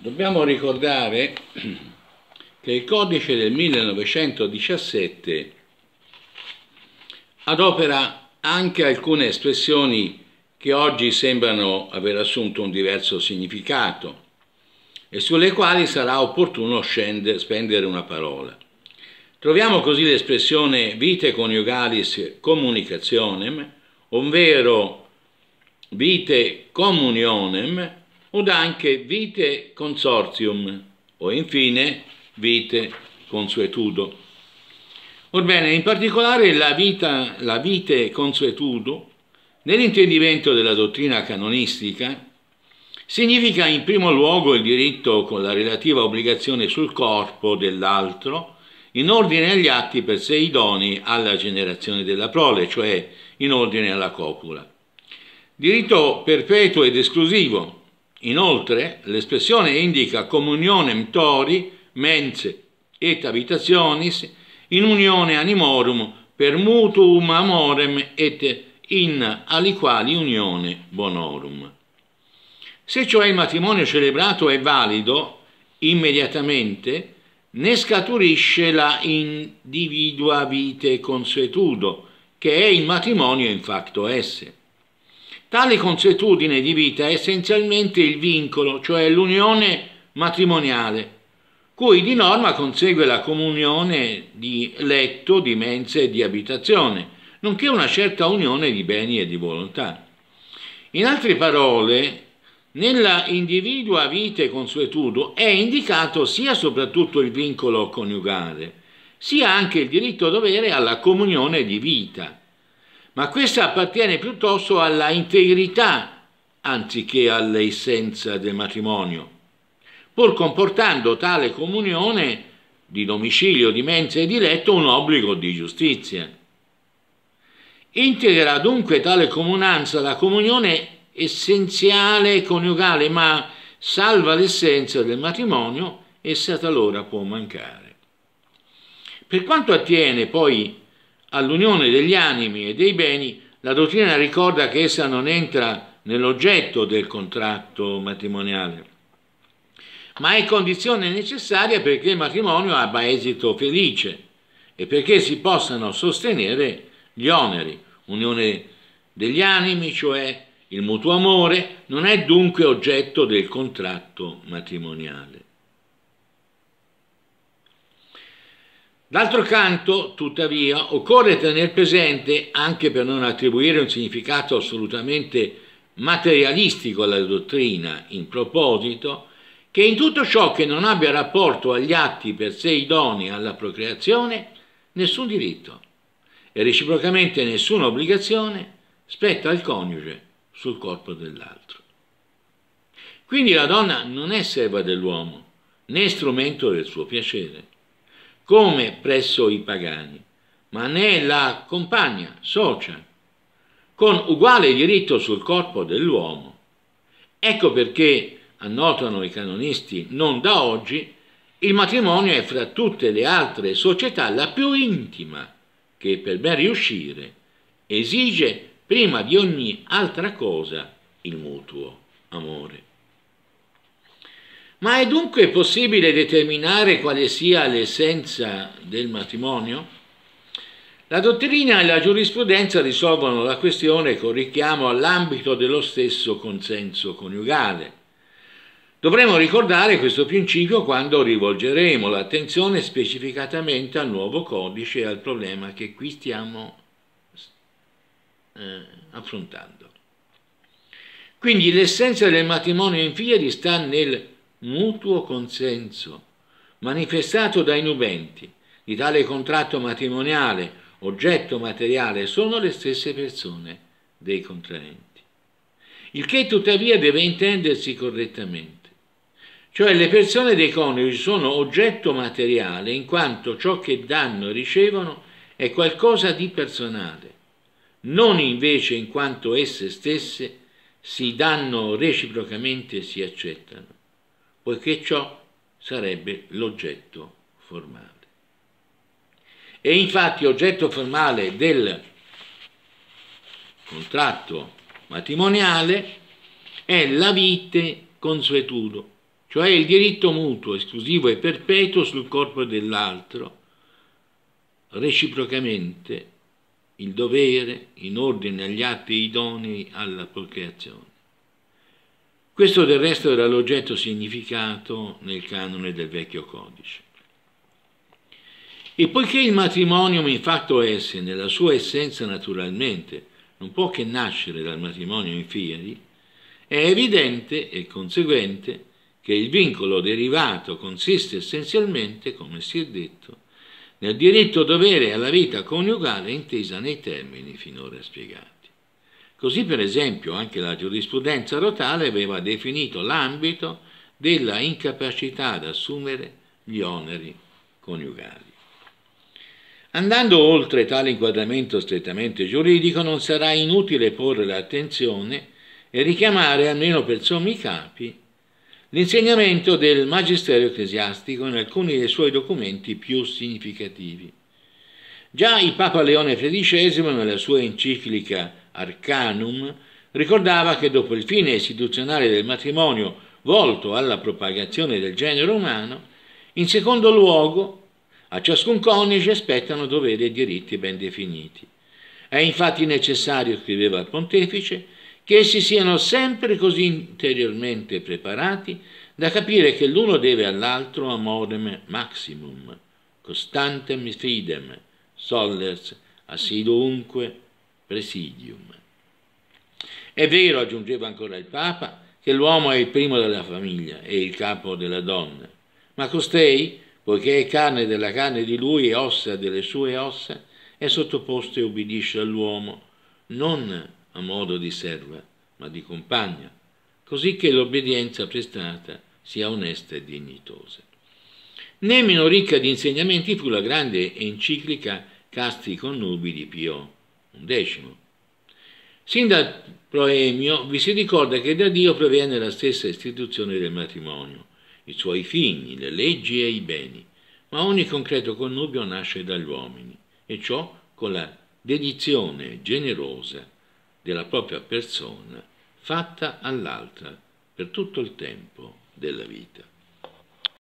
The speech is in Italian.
Dobbiamo ricordare che il codice del 1917 adopera anche alcune espressioni che oggi sembrano aver assunto un diverso significato e sulle quali sarà opportuno scendere, spendere una parola. Troviamo così l'espressione vite coniugalis comunicazionem, ovvero vite comunionem, ed anche vite consortium o infine vite consuetudo. Orbene, in particolare la, vita, la vite consuetudo, nell'intendimento della dottrina canonistica, significa in primo luogo il diritto con la relativa obbligazione sul corpo dell'altro in ordine agli atti per sé idoni alla generazione della prole, cioè in ordine alla copula. Diritto perpetuo ed esclusivo, Inoltre l'espressione indica comunionem tori, mense et habitationis, in unione animorum per mutuum amorem et in aliquali unione bonorum. Se cioè il matrimonio celebrato è valido immediatamente, ne scaturisce la individua vite consuetudo, che è il matrimonio in facto esse. Tale consuetudine di vita è essenzialmente il vincolo, cioè l'unione matrimoniale, cui di norma consegue la comunione di letto, di mense e di abitazione, nonché una certa unione di beni e di volontà. In altre parole, nella individua vite consuetudo è indicato sia soprattutto il vincolo coniugale, sia anche il diritto dovere alla comunione di vita, ma questa appartiene piuttosto alla integrità anziché all'essenza del matrimonio, pur comportando tale comunione di domicilio, di mensa e di letto un obbligo di giustizia. Integra dunque tale comunanza la comunione essenziale e coniugale, ma salva l'essenza del matrimonio, essa talora può mancare. Per quanto attiene poi all'unione degli animi e dei beni, la dottrina ricorda che essa non entra nell'oggetto del contratto matrimoniale, ma è condizione necessaria perché il matrimonio abbia esito felice e perché si possano sostenere gli oneri. Unione degli animi, cioè il mutuo amore, non è dunque oggetto del contratto matrimoniale. D'altro canto, tuttavia, occorre tenere presente, anche per non attribuire un significato assolutamente materialistico alla dottrina in proposito, che in tutto ciò che non abbia rapporto agli atti per sé idonei alla procreazione, nessun diritto e reciprocamente nessuna obbligazione spetta al coniuge sul corpo dell'altro. Quindi la donna non è serva dell'uomo, né strumento del suo piacere come presso i pagani, ma ne la compagna, socia, con uguale diritto sul corpo dell'uomo. Ecco perché, annotano i canonisti non da oggi, il matrimonio è fra tutte le altre società la più intima che per ben riuscire esige prima di ogni altra cosa il mutuo amore. Ma è dunque possibile determinare quale sia l'essenza del matrimonio? La dottrina e la giurisprudenza risolvono la questione con richiamo all'ambito dello stesso consenso coniugale. Dovremo ricordare questo principio quando rivolgeremo l'attenzione specificatamente al nuovo codice e al problema che qui stiamo eh, affrontando. Quindi l'essenza del matrimonio in figli sta nel mutuo consenso, manifestato dai nubenti, di tale contratto matrimoniale, oggetto materiale, sono le stesse persone dei contraenti. Il che tuttavia deve intendersi correttamente. Cioè le persone dei coniugi sono oggetto materiale in quanto ciò che danno e ricevono è qualcosa di personale, non invece in quanto esse stesse si danno reciprocamente e si accettano poiché ciò sarebbe l'oggetto formale. E infatti oggetto formale del contratto matrimoniale è la vite consuetudo, cioè il diritto mutuo, esclusivo e perpetuo sul corpo dell'altro, reciprocamente il dovere in ordine agli atti idonei alla procreazione. Questo del resto era l'oggetto significato nel canone del vecchio codice. E poiché il matrimonio in fatto esse, nella sua essenza naturalmente, non può che nascere dal matrimonio in fieri, è evidente e conseguente che il vincolo derivato consiste essenzialmente, come si è detto, nel diritto dovere alla vita coniugale intesa nei termini finora spiegati. Così per esempio anche la giurisprudenza rotale aveva definito l'ambito della incapacità ad assumere gli oneri coniugali. Andando oltre tale inquadramento strettamente giuridico non sarà inutile porre l'attenzione e richiamare, almeno per sommi capi, l'insegnamento del Magistero ecclesiastico in alcuni dei suoi documenti più significativi. Già il Papa Leone XVI nella sua enciclica Arcanum ricordava che dopo il fine istituzionale del matrimonio volto alla propagazione del genere umano, in secondo luogo a ciascun coniuge spettano doveri e diritti ben definiti. È infatti necessario, scriveva il pontefice, che essi siano sempre così interiormente preparati da capire che l'uno deve all'altro amorem maximum, costantem fidem, solers assiduumque presidium. È vero, aggiungeva ancora il Papa, che l'uomo è il primo della famiglia e il capo della donna, ma costei, poiché è carne della carne di lui e ossa delle sue ossa, è sottoposto e obbedisce all'uomo, non a modo di serva, ma di compagna, così che l'obbedienza prestata sia onesta e dignitosa. Né meno ricca di insegnamenti fu la grande enciclica Casti Connubi di Pio un decimo. Sin dal proemio vi si ricorda che da Dio proviene la stessa istituzione del matrimonio, i suoi figli, le leggi e i beni, ma ogni concreto connubio nasce dagli uomini, e ciò con la dedizione generosa della propria persona fatta all'altra per tutto il tempo della vita.